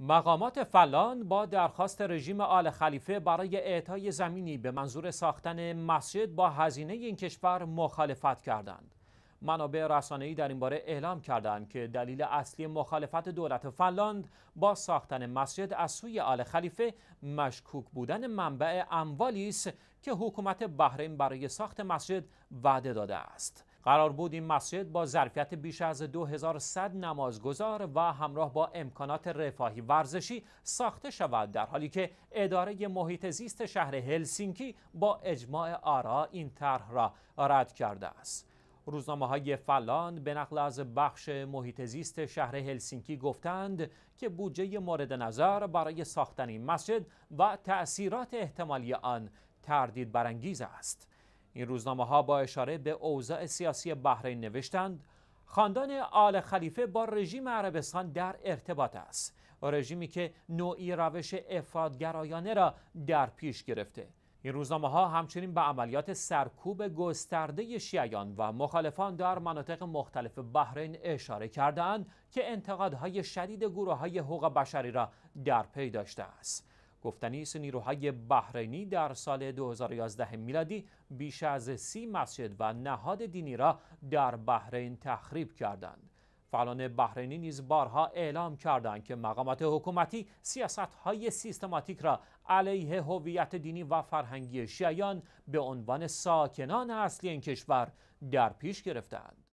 مقامات فلان با درخواست رژیم آل خلیفه برای اعطای زمینی به منظور ساختن مسجد با هزینه این کشور مخالفت کردند. منابع رسانه‌ای در این باره اعلام کردند که دلیل اصلی مخالفت دولت فلاند با ساختن مسجد از سوی آل خلیفه مشکوک بودن منبع اموالی است که حکومت بحرین برای ساخت مسجد وعده داده است. قرار بود این مسجد با ظرفیت بیش از 2100 نمازگزار و همراه با امکانات رفاهی ورزشی ساخته شود در حالی که اداره محیط زیست شهر هلسینکی با اجماع آرا این طرح را رد کرده است روزنامه های فلان به نقل از بخش محیط زیست شهر هلسینکی گفتند که بودجه مورد نظر برای ساختن این مسجد و تأثیرات احتمالی آن تردید برانگیز است. این روزنامه ها با اشاره به اوضاع سیاسی بحرین نوشتند خاندان آل خلیفه با رژیم عربستان در ارتباط است رژیمی که نوعی روش افرادگرایانه را در پیش گرفته این روزنامه ها همچنین به عملیات سرکوب گسترده شیعیان و مخالفان در مناطق مختلف بحرین اشاره کردهاند که انتقادهای شدید گروه های حقوق بشری را در پی داشته است گفتنی است نیروهای بحرینی در سال 2011 میلادی بیش از سی مسجد و نهاد دینی را در بحرین تخریب کردند. فعالان بحرینی نیز بارها اعلام کردند که مقامات حکومتی سیاستهای سیستماتیک را علیه هویت دینی و فرهنگی شیعیان به عنوان ساکنان اصلی این کشور در پیش گرفتند.